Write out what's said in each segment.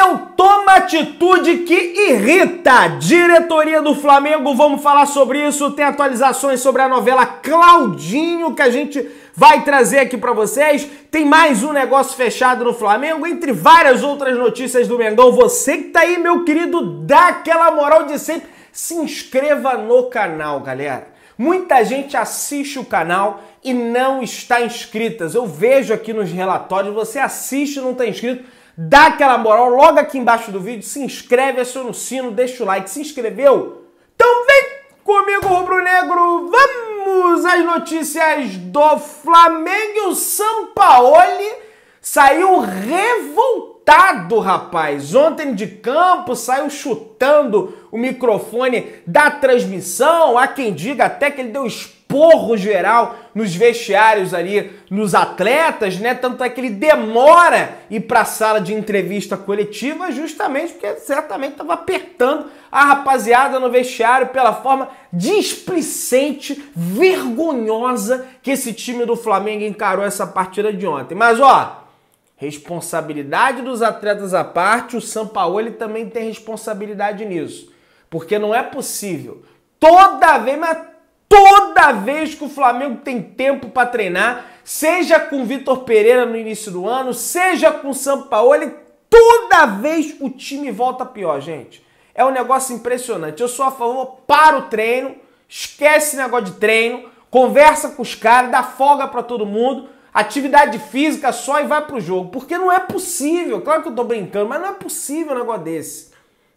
eu tomo atitude que irrita. Diretoria do Flamengo, vamos falar sobre isso. Tem atualizações sobre a novela Claudinho que a gente vai trazer aqui para vocês. Tem mais um negócio fechado no Flamengo, entre várias outras notícias do Mengão. Você que tá aí, meu querido, dá aquela moral de sempre. Se inscreva no canal, galera. Muita gente assiste o canal e não está inscritas. Eu vejo aqui nos relatórios, você assiste e não está inscrito dá aquela moral logo aqui embaixo do vídeo, se inscreve, aciona o sino, deixa o like. Se inscreveu? Então vem comigo, Rubro Negro! Vamos às notícias do Flamengo o Sampaoli saiu revoltado, rapaz. Ontem de campo saiu chutando o microfone da transmissão. Há quem diga até que ele deu espaço esporro geral nos vestiários ali, nos atletas, né? Tanto é que ele demora ir para a sala de entrevista coletiva, justamente porque certamente estava apertando a rapaziada no vestiário pela forma displicente, vergonhosa que esse time do Flamengo encarou essa partida de ontem. Mas ó, responsabilidade dos atletas à parte, o Sampaoli também tem responsabilidade nisso. Porque não é possível. Toda vez, mas Toda vez que o Flamengo tem tempo para treinar, seja com Vitor Pereira no início do ano, seja com o Sampaoli, toda vez o time volta pior, gente. É um negócio impressionante. Eu sou a favor, para o treino, esquece negócio de treino, conversa com os caras, dá folga para todo mundo, atividade física só e vai pro jogo. Porque não é possível, claro que eu tô brincando, mas não é possível um negócio desse,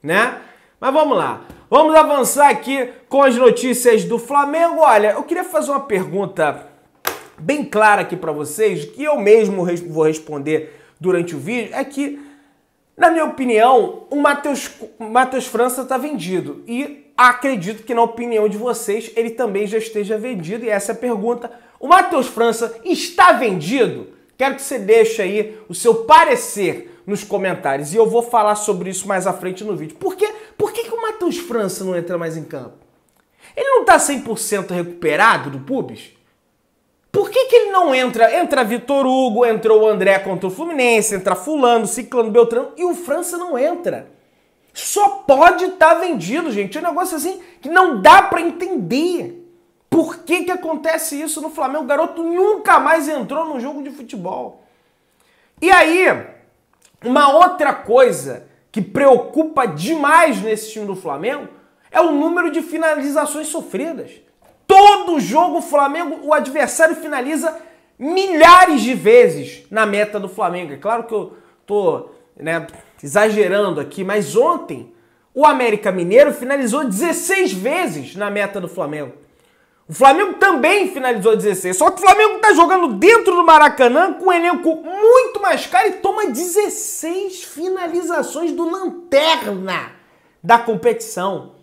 né? Mas vamos lá. Vamos avançar aqui com as notícias do Flamengo. Olha, eu queria fazer uma pergunta bem clara aqui para vocês, que eu mesmo vou responder durante o vídeo, é que, na minha opinião, o Matheus, França está vendido. E acredito que, na opinião de vocês, ele também já esteja vendido. E essa é a pergunta. O Matheus França está vendido? Quero que você deixe aí o seu parecer nos comentários. E eu vou falar sobre isso mais à frente no vídeo. Porque Matheus então França não entra mais em campo? Ele não tá 100% recuperado do pubis? Por que, que ele não entra? Entra Vitor Hugo, entrou o André contra o Fluminense, entra Fulano, Ciclano, Beltrano e o França não entra. Só pode estar tá vendido, gente. É um negócio assim que não dá para entender. Por que, que acontece isso no Flamengo? O garoto nunca mais entrou num jogo de futebol. E aí, uma outra coisa que preocupa demais nesse time do Flamengo é o número de finalizações sofridas. Todo jogo o Flamengo, o adversário finaliza milhares de vezes na meta do Flamengo. É claro que eu tô né, exagerando aqui, mas ontem o América Mineiro finalizou 16 vezes na meta do Flamengo. O Flamengo também finalizou 16. Só que o Flamengo está jogando dentro do Maracanã com um elenco muito mais caro e toma 16 finalizações do Lanterna da competição.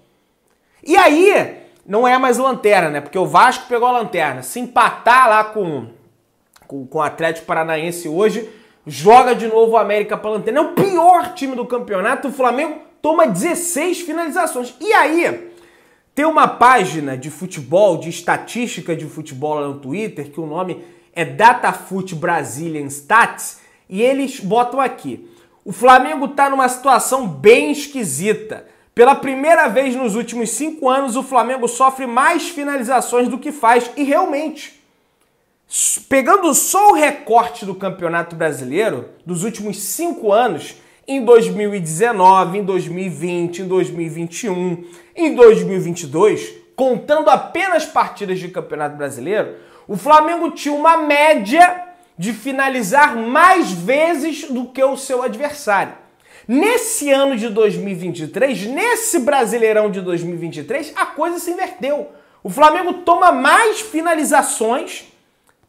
E aí, não é mais lanterna, né? Porque o Vasco pegou a lanterna. Se empatar lá com, com, com o Atlético Paranaense hoje, joga de novo o América pra lanterna. É o pior time do campeonato. O Flamengo toma 16 finalizações. E aí, tem uma página de futebol, de estatística de futebol lá no Twitter, que o nome é DataFoot Brazilian Stats, e eles botam aqui. O Flamengo está numa situação bem esquisita. Pela primeira vez nos últimos cinco anos, o Flamengo sofre mais finalizações do que faz, e realmente. Pegando só o recorte do Campeonato Brasileiro, dos últimos cinco anos, em 2019, em 2020, em 2021, em 2022, contando apenas partidas de Campeonato Brasileiro, o Flamengo tinha uma média de finalizar mais vezes do que o seu adversário. Nesse ano de 2023, nesse Brasileirão de 2023, a coisa se inverteu. O Flamengo toma mais finalizações,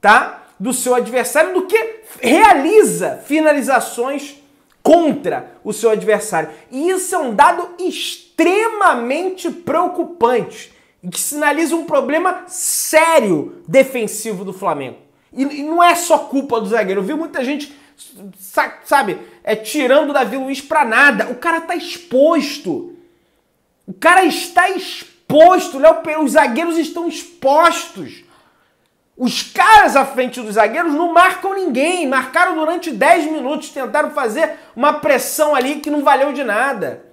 tá? Do seu adversário do que realiza finalizações contra o seu adversário. E isso é um dado extremamente preocupante e que sinaliza um problema sério defensivo do Flamengo. E, e não é só culpa do zagueiro. Eu vi muita gente, sabe, é, tirando o Davi Luiz para nada. O cara tá exposto. O cara está exposto. Léo os zagueiros estão expostos. Os caras à frente dos zagueiros não marcam ninguém, marcaram durante 10 minutos, tentaram fazer uma pressão ali que não valeu de nada.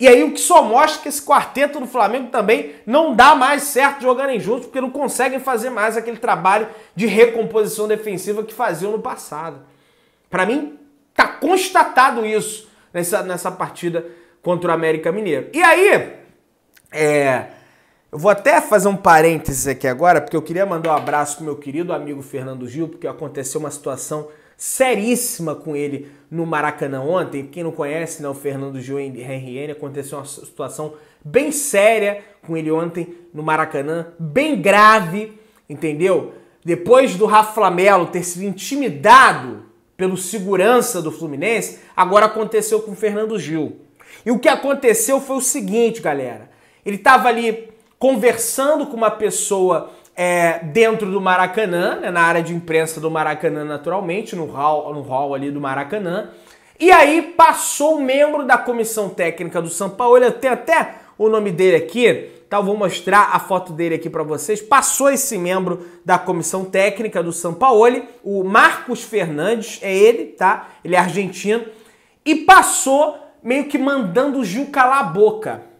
E aí o que só mostra é que esse quarteto do Flamengo também não dá mais certo jogarem juntos, porque não conseguem fazer mais aquele trabalho de recomposição defensiva que faziam no passado. Para mim, tá constatado isso nessa, nessa partida contra o América Mineiro. E aí, é, eu vou até fazer um parênteses aqui agora, porque eu queria mandar um abraço pro meu querido amigo Fernando Gil, porque aconteceu uma situação seríssima com ele no Maracanã ontem. Quem não conhece, né, o Fernando Gil em RN, aconteceu uma situação bem séria com ele ontem no Maracanã, bem grave, entendeu? Depois do Rafa Melo ter sido intimidado pelo segurança do Fluminense, agora aconteceu com o Fernando Gil. E o que aconteceu foi o seguinte, galera. Ele estava ali conversando com uma pessoa é, dentro do Maracanã, né, na área de imprensa do Maracanã, naturalmente, no hall, no hall ali do Maracanã. E aí passou um membro da comissão técnica do São Paulo, eu tenho até o nome dele aqui, tá? Eu vou mostrar a foto dele aqui para vocês. Passou esse membro da comissão técnica do São Paulo, o Marcos Fernandes, é ele, tá? Ele é argentino. E passou meio que mandando o Gil calar a boca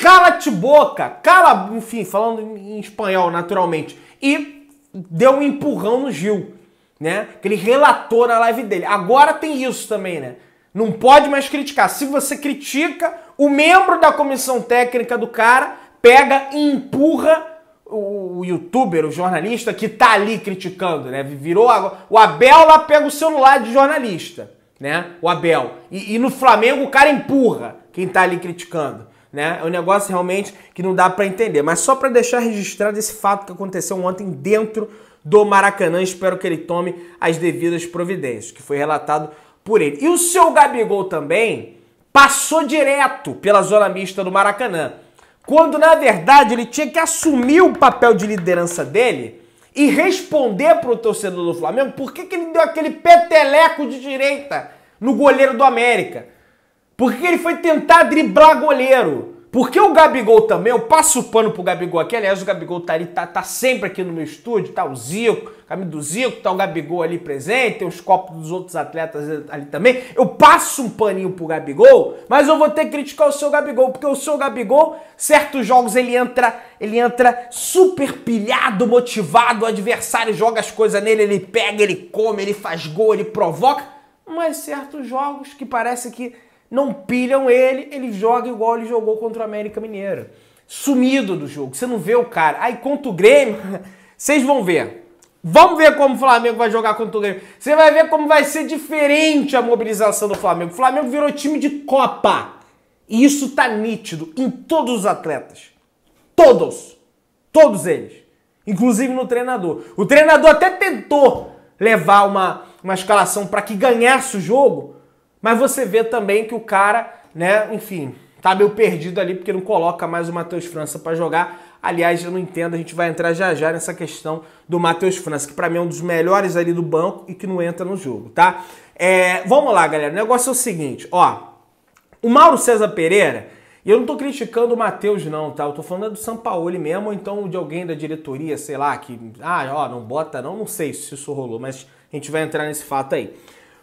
cala-te boca, cala, enfim, falando em espanhol naturalmente. E deu um empurrão no Gil, né? Que ele relatou na live dele. Agora tem isso também, né? Não pode mais criticar. Se você critica, o membro da comissão técnica do cara pega e empurra o youtuber, o jornalista que tá ali criticando, né? Virou O Abel lá pega o celular de jornalista, né? O Abel. E, e no Flamengo o cara empurra quem tá ali criticando né? É um negócio realmente que não dá para entender. Mas só para deixar registrado esse fato que aconteceu ontem dentro do Maracanã, espero que ele tome as devidas providências, que foi relatado por ele. E o seu Gabigol também passou direto pela zona mista do Maracanã, quando na verdade ele tinha que assumir o papel de liderança dele e responder para o torcedor do Flamengo por que, que ele deu aquele peteleco de direita no goleiro do América. Por que ele foi tentar driblar goleiro? Porque o Gabigol também, eu passo o pano pro Gabigol aqui, aliás, o Gabigol tá, ali, tá, tá sempre aqui no meu estúdio, tá o Zico, caminho do Zico, tá o Gabigol ali presente, tem os copos dos outros atletas ali também. Eu passo um paninho pro Gabigol, mas eu vou ter que criticar o seu Gabigol, porque o seu Gabigol, certos jogos ele entra, ele entra super pilhado, motivado, o adversário joga as coisas nele, ele pega, ele come, ele faz gol, ele provoca, mas certos jogos que parece que não pilham ele, ele joga igual ele jogou contra o América Mineiro. Sumido do jogo, você não vê o cara. Aí contra o Grêmio, vocês vão ver. Vamos ver como o Flamengo vai jogar contra o Grêmio. Você vai ver como vai ser diferente a mobilização do Flamengo. O Flamengo virou time de Copa. E isso tá nítido em todos os atletas. Todos. Todos eles. Inclusive no treinador. O treinador até tentou levar uma, uma escalação para que ganhasse o jogo, mas você vê também que o cara, né, enfim, tá meio perdido ali porque não coloca mais o Matheus França para jogar. Aliás, eu não entendo, a gente vai entrar já já nessa questão do Matheus França, que para mim é um dos melhores ali do banco e que não entra no jogo, tá? É, vamos lá, galera. O negócio é o seguinte, ó. O Mauro César Pereira, e eu não tô criticando o Matheus, não, tá? Eu tô falando é do Sampaoli mesmo, ou então de alguém da diretoria, sei lá, que, ah, ó, não bota não, não sei se isso rolou, mas a gente vai entrar nesse fato aí.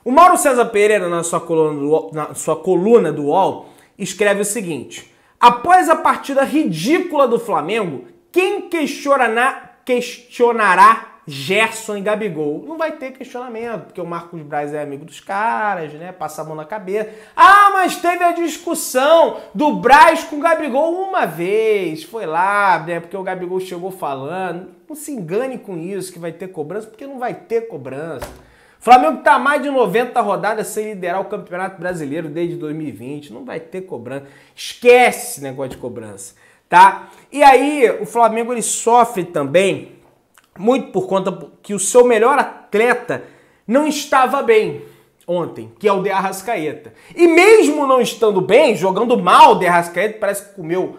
O Mauro César Pereira, na sua coluna do, UOL, na sua coluna do UOL, escreve o seguinte: após a partida ridícula do Flamengo, quem questionará, questionará Gerson e Gabigol? Não vai ter questionamento, porque o Marcos Braz é amigo dos caras, né? Passa a mão na cabeça. Ah, mas teve a discussão do Braz com o Gabigol uma vez. Foi lá, né? Porque o Gabigol chegou falando. Não se engane com isso, que vai ter cobrança, porque não vai ter cobrança. Flamengo está mais de 90 rodadas sem liderar o Campeonato Brasileiro desde 2020. Não vai ter cobrança. Esquece esse negócio de cobrança, tá? E aí, o Flamengo ele sofre também muito por conta que o seu melhor atleta não estava bem ontem, que é o De Arrascaeta. E mesmo não estando bem, jogando mal, o De Arrascaeta parece que comeu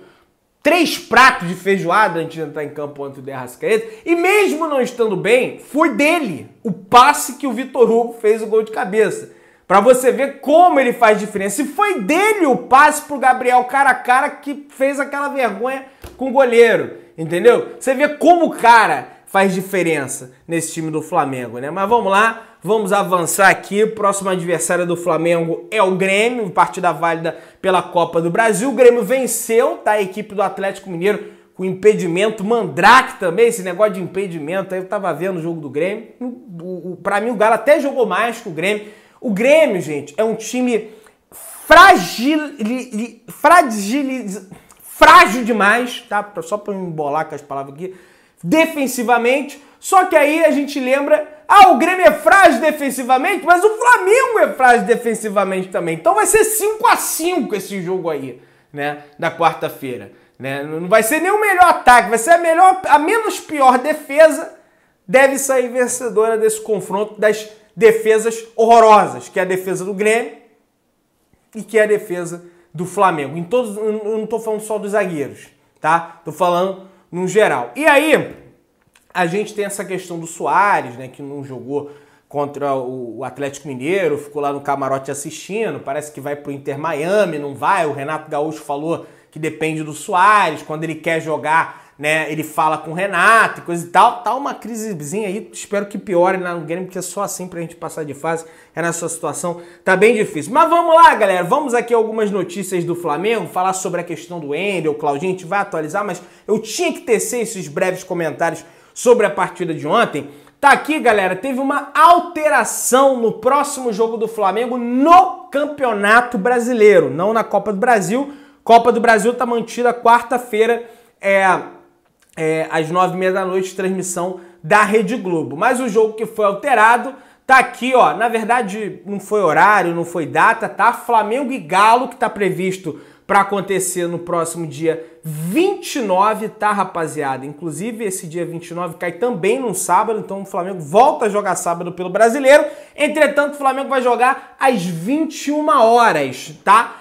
três pratos de feijoada antes de entrar em campo antes do Arrascaeta. E mesmo não estando bem, foi dele o passe que o Vitor Hugo fez o gol de cabeça. Para você ver como ele faz diferença. E foi dele o passe pro Gabriel cara a cara que fez aquela vergonha com o goleiro, entendeu? Você vê como o cara faz diferença nesse time do Flamengo, né? Mas vamos lá, vamos avançar aqui. O próximo adversário do Flamengo é o Grêmio, partida válida pela Copa do Brasil. O Grêmio venceu, tá? A equipe do Atlético Mineiro com impedimento, Mandrake também, esse negócio de impedimento, eu tava vendo o jogo do Grêmio. Para mim, o Galo até jogou mais que o Grêmio. O Grêmio, gente, é um time fragil, fragil, frágil demais, tá? Só para embolar com as palavras aqui defensivamente. Só que aí a gente lembra, ah, o Grêmio é frágil defensivamente, mas o Flamengo é frágil defensivamente também. Então vai ser 5 a 5 esse jogo aí, né, da quarta-feira, né? Não vai ser nem o melhor ataque, vai ser a melhor a menos pior defesa deve sair vencedora desse confronto das defesas horrorosas, que é a defesa do Grêmio e que é a defesa do Flamengo. Em todos, eu não estou falando só dos zagueiros, tá? Tô falando no geral. E aí, a gente tem essa questão do Soares, né, que não jogou contra o Atlético Mineiro, ficou lá no camarote assistindo, parece que vai pro Inter Miami, não vai. O Renato Gaúcho falou que depende do Soares, quando ele quer jogar né? Ele fala com o Renato e coisa e tal. Tá uma crisezinha aí, espero que piore lá no game, porque é só assim pra gente passar de fase. É na sua situação, tá bem difícil. Mas vamos lá, galera. Vamos aqui algumas notícias do Flamengo, falar sobre a questão do o Claudinho, a gente vai atualizar, mas eu tinha que tecer esses breves comentários sobre a partida de ontem. Tá aqui, galera, teve uma alteração no próximo jogo do Flamengo no Campeonato Brasileiro, não na Copa do Brasil. Copa do Brasil tá mantida quarta-feira, é é, às nove e meia da noite, transmissão da Rede Globo. Mas o jogo que foi alterado tá aqui, ó. Na verdade, não foi horário, não foi data, tá? Flamengo e Galo, que tá previsto para acontecer no próximo dia 29, tá, rapaziada? Inclusive, esse dia 29 cai também num sábado, então o Flamengo volta a jogar sábado pelo brasileiro. Entretanto, o Flamengo vai jogar às 21 horas, tá?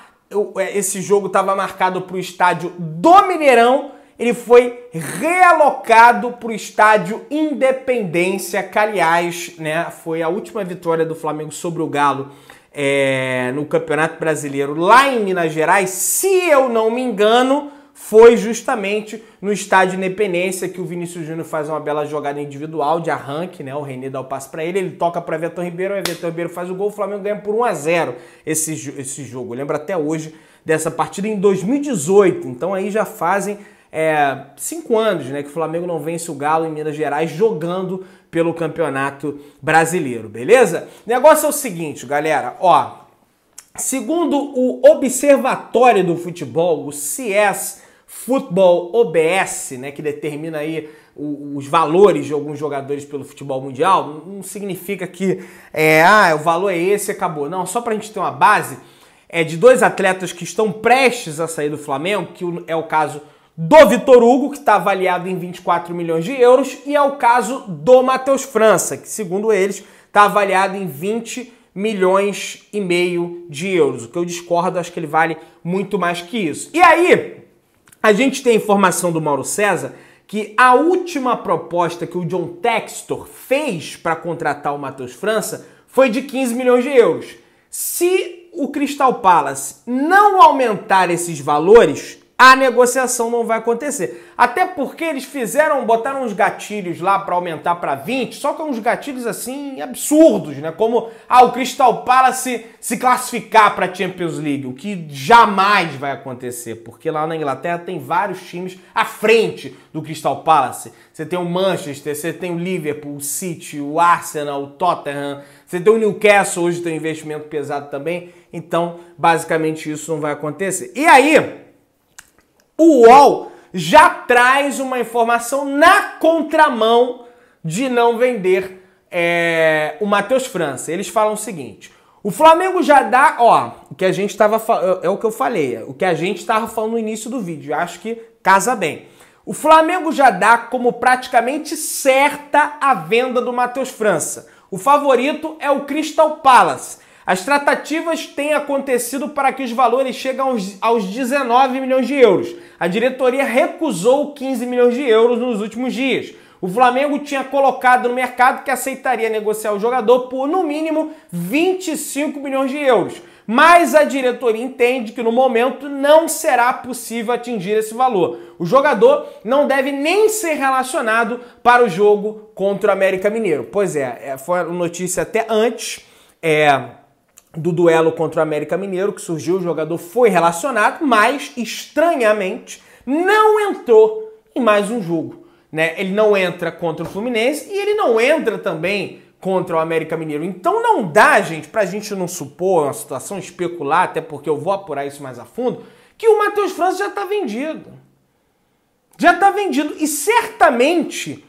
É, esse jogo estava marcado para o estádio do Mineirão, ele foi realocado para o estádio Independência, que aliás né, foi a última vitória do Flamengo sobre o Galo é, no Campeonato Brasileiro lá em Minas Gerais, se eu não me engano, foi justamente no estádio Independência que o Vinícius Júnior faz uma bela jogada individual de arranque, né? O René dá o passe para ele, ele toca para Vitor Ribeiro, o Vitor Ribeiro faz o gol, o Flamengo ganha por 1 a 0 esse, esse jogo. lembra até hoje dessa partida em 2018, então aí já fazem é, cinco anos né, que o Flamengo não vence o Galo em Minas Gerais jogando pelo Campeonato Brasileiro, beleza? O negócio é o seguinte, galera, ó. Segundo o Observatório do Futebol, o CS Futebol OBS, né, que determina aí os valores de alguns jogadores pelo futebol mundial, não significa que é, ah, o valor é esse, acabou. Não, só para a gente ter uma base, é de dois atletas que estão prestes a sair do Flamengo, que é o caso do Vitor Hugo, que está avaliado em 24 milhões de euros, e é o caso do Matheus França, que, segundo eles, está avaliado em 20 milhões e meio de euros. O que eu discordo, acho que ele vale muito mais que isso. E aí, a gente tem a informação do Mauro César que a última proposta que o John Textor fez para contratar o Matheus França foi de 15 milhões de euros. Se o Crystal Palace não aumentar esses valores, a negociação não vai acontecer. Até porque eles fizeram, botaram uns gatilhos lá para aumentar para 20, só que é uns gatilhos assim absurdos, né? Como ah, o Crystal Palace se classificar para a Champions League, o que jamais vai acontecer, porque lá na Inglaterra tem vários times à frente do Crystal Palace. Você tem o Manchester, você tem o Liverpool, o City, o Arsenal, o Tottenham, você tem o Newcastle, hoje tem um investimento pesado também. Então, basicamente isso não vai acontecer. E aí, o UOL já traz uma informação na contramão de não vender é, o Matheus França. Eles falam o seguinte: o Flamengo já dá, ó, o que a gente estava é, é o que eu falei, o que a gente estava falando no início do vídeo. Acho que casa bem. O Flamengo já dá como praticamente certa a venda do Matheus França. O favorito é o Crystal Palace as tratativas têm acontecido para que os valores cheguem aos, aos 19 milhões de euros. A diretoria recusou 15 milhões de euros nos últimos dias. O Flamengo tinha colocado no mercado que aceitaria negociar o jogador por no mínimo 25 milhões de euros. Mas a diretoria entende que no momento não será possível atingir esse valor. O jogador não deve nem ser relacionado para o jogo contra o América Mineiro. Pois é, é foi notícia até antes. É, do duelo contra o América Mineiro, que surgiu, o jogador foi relacionado, mas estranhamente não entrou em mais um jogo. Né? Ele não entra contra o Fluminense e ele não entra também contra o América Mineiro. Então não dá, gente, pra gente não supor uma situação, especular, até porque eu vou apurar isso mais a fundo, que o Matheus França já tá vendido. Já tá vendido. E certamente,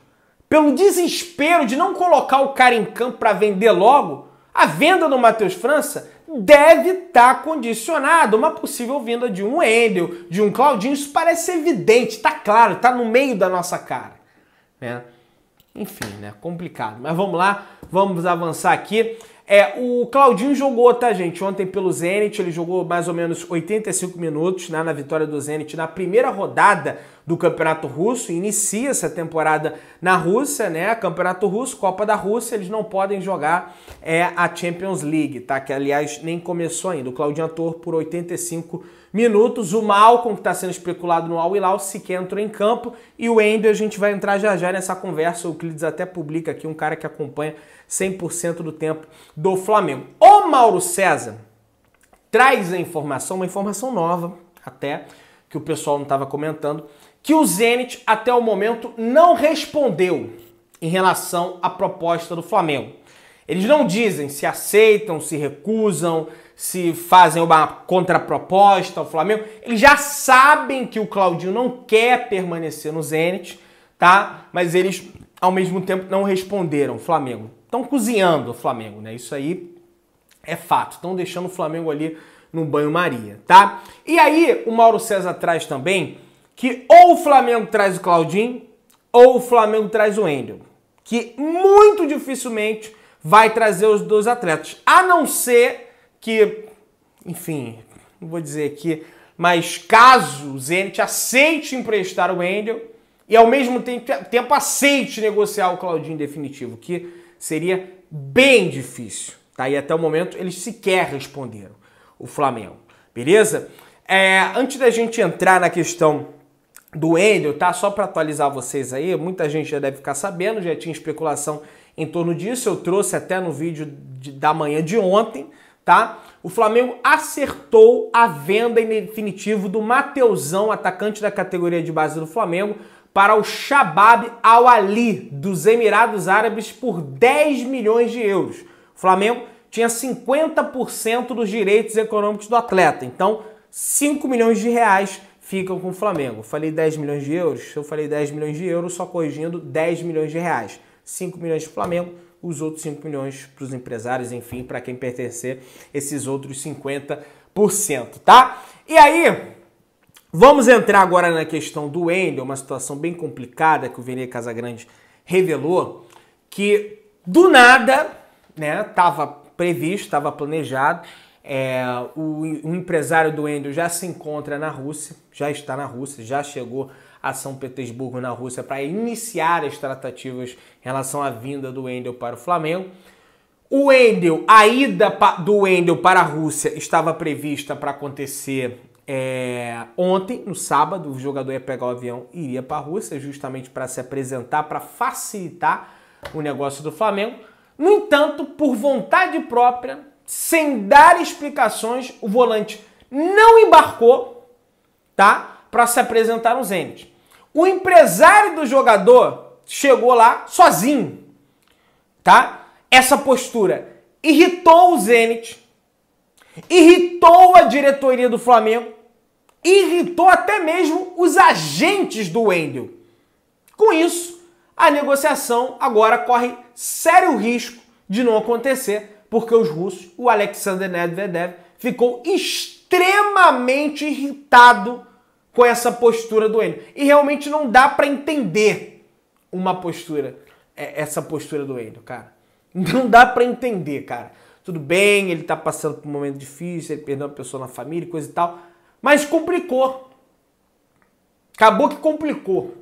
pelo desespero de não colocar o cara em campo para vender logo, a venda do Matheus França deve estar tá condicionada a uma possível venda de um Endel, de um Claudinho. Isso parece evidente, está claro, está no meio da nossa cara. Né? Enfim, né? complicado. Mas vamos lá. Vamos avançar aqui. É, o Claudinho jogou, tá, gente? Ontem pelo Zenit, ele jogou mais ou menos 85 minutos né, na vitória do Zenit na primeira rodada do Campeonato Russo. Inicia essa temporada na Rússia, né? Campeonato Russo, Copa da Rússia, eles não podem jogar é, a Champions League, tá? Que aliás nem começou ainda. O Claudinho ator por 85 minutos. O Malcom, que está sendo especulado no Al Hilal, sequer entrou em campo. E o Ender, a gente vai entrar já já nessa conversa. O Clides até publica aqui, um cara que acompanha 100% do tempo do Flamengo. O Mauro César traz a informação, uma informação nova até, que o pessoal não estava comentando, que o Zenit até o momento não respondeu em relação à proposta do Flamengo. Eles não dizem se aceitam, se recusam, se fazem uma contraproposta ao Flamengo. Eles já sabem que o Claudinho não quer permanecer no Zenit, tá? Mas eles ao mesmo tempo não responderam. Flamengo. Estão cozinhando o Flamengo, né? Isso aí é fato. Estão deixando o Flamengo ali no banho-maria, tá? E aí o Mauro César traz também que ou o Flamengo traz o Claudinho ou o Flamengo traz o Endel, que muito dificilmente vai trazer os dois atletas, a não ser que, enfim, não vou dizer aqui, mas caso o Zenit aceite emprestar o Endel, e ao mesmo tempo aceite negociar o Claudinho definitivo, que seria bem difícil. Tá? E até o momento eles sequer responderam o Flamengo. Beleza? É, antes da gente entrar na questão do Endel, tá? Só para atualizar vocês aí, muita gente já deve ficar sabendo, já tinha especulação em torno disso, eu trouxe até no vídeo de, da manhã de ontem, tá? O Flamengo acertou a venda em definitivo do Mateusão, atacante da categoria de base do Flamengo, para o Shabab Al-Ali dos Emirados Árabes por 10 milhões de euros. O Flamengo tinha 50% dos direitos econômicos do atleta, então 5 milhões de reais ficam com o Flamengo. falei 10 milhões de euros? Se eu falei 10 milhões de euros, só corrigindo 10 milhões de reais. 5 milhões para o Flamengo, os outros 5 milhões para os empresários, enfim, para quem pertencer esses outros 50%, tá? E aí, Vamos entrar agora na questão do Wendel, uma situação bem complicada que o Vene Casagrande revelou, que do nada, né, estava previsto, estava planejado, é, o, o, empresário do Wendel já se encontra na Rússia, já está na Rússia, já chegou a São Petersburgo, na Rússia, para iniciar as tratativas em relação à vinda do Wendel para o Flamengo. O Wendel, a ida do Wendel para a Rússia estava prevista para acontecer é, ontem, no sábado, o jogador ia pegar o avião e iria para a Rússia, justamente para se apresentar, para facilitar o negócio do Flamengo. No entanto, por vontade própria, sem dar explicações, o volante não embarcou, tá? Para se apresentar no Zenit. O empresário do jogador chegou lá sozinho, tá? Essa postura irritou o Zenit, irritou a diretoria do Flamengo irritou até mesmo os agentes do Wendel. Com isso, a negociação agora corre sério risco de não acontecer, porque os russos, o Alexander Medvedev, ficou extremamente irritado com essa postura do Wendel. E realmente não dá para entender uma postura, é, essa postura do Wendel, cara. Não dá para entender, cara. Tudo bem, ele tá passando por um momento difícil, ele perdeu uma pessoa na família, coisa e tal, mas complicou. Acabou que complicou,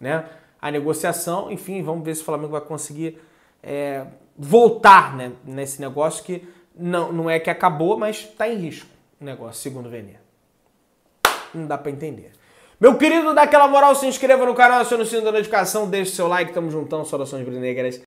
né? A negociação, enfim, vamos ver se o Flamengo vai conseguir é, voltar né, nesse negócio que não, não é que acabou, mas está em risco o negócio, segundo o Venê. Não dá para entender. Meu querido, dá aquela moral, se inscreva no canal, acione o sino da notificação, deixe seu like, tamo juntão, saudações brinegras.